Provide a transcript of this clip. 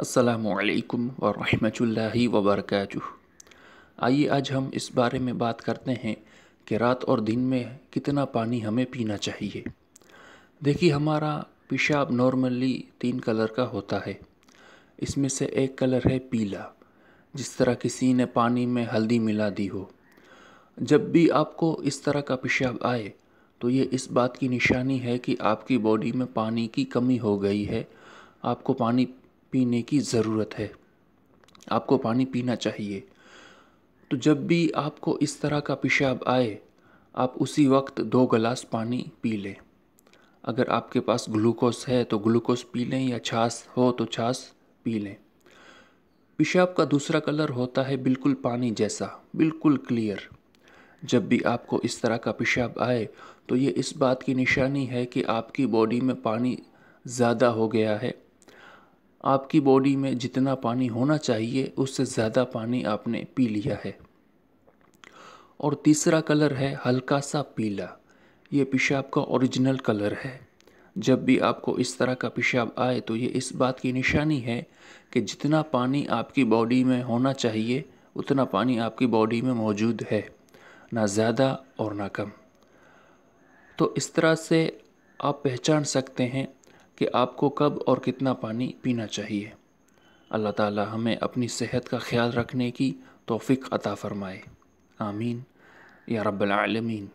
असलकम वरहमल वबरक आइए आज हम इस बारे में बात करते हैं कि रात और दिन में कितना पानी हमें पीना चाहिए देखिए हमारा पेशाब नॉर्मली तीन कलर का होता है इसमें से एक कलर है पीला जिस तरह किसी ने पानी में हल्दी मिला दी हो जब भी आपको इस तरह का पेशाब आए तो ये इस बात की निशानी है कि आपकी बॉडी में पानी की कमी हो गई है आपको पानी पीने की ज़रूरत है आपको पानी पीना चाहिए तो जब भी आपको इस तरह का पेशाब आए आप उसी वक्त दो गिलास पानी पी लें अगर आपके पास ग्लूकोस है तो ग्लूकोस पी लें या छाछ हो तो छाछ पी लें पेशाब का दूसरा कलर होता है बिल्कुल पानी जैसा बिल्कुल क्लियर जब भी आपको इस तरह का पेशाब आए तो ये इस बात की निशानी है कि आपकी बॉडी में पानी ज़्यादा हो गया है आपकी बॉडी में जितना पानी होना चाहिए उससे ज़्यादा पानी आपने पी लिया है और तीसरा कलर है हल्का सा पीला ये पेशाब का ओरिजिनल कलर है जब भी आपको इस तरह का पेशाब आए तो ये इस बात की निशानी है कि जितना पानी आपकी बॉडी में होना चाहिए उतना पानी आपकी बॉडी में मौजूद है ना ज़्यादा और ना कम तो इस तरह से आप पहचान सकते हैं कि आपको कब और कितना पानी पीना चाहिए अल्लाह ताला हमें अपनी सेहत का ख्याल रखने की तौफीक अता फ़रमाए आमीन या रब्बल आलमीन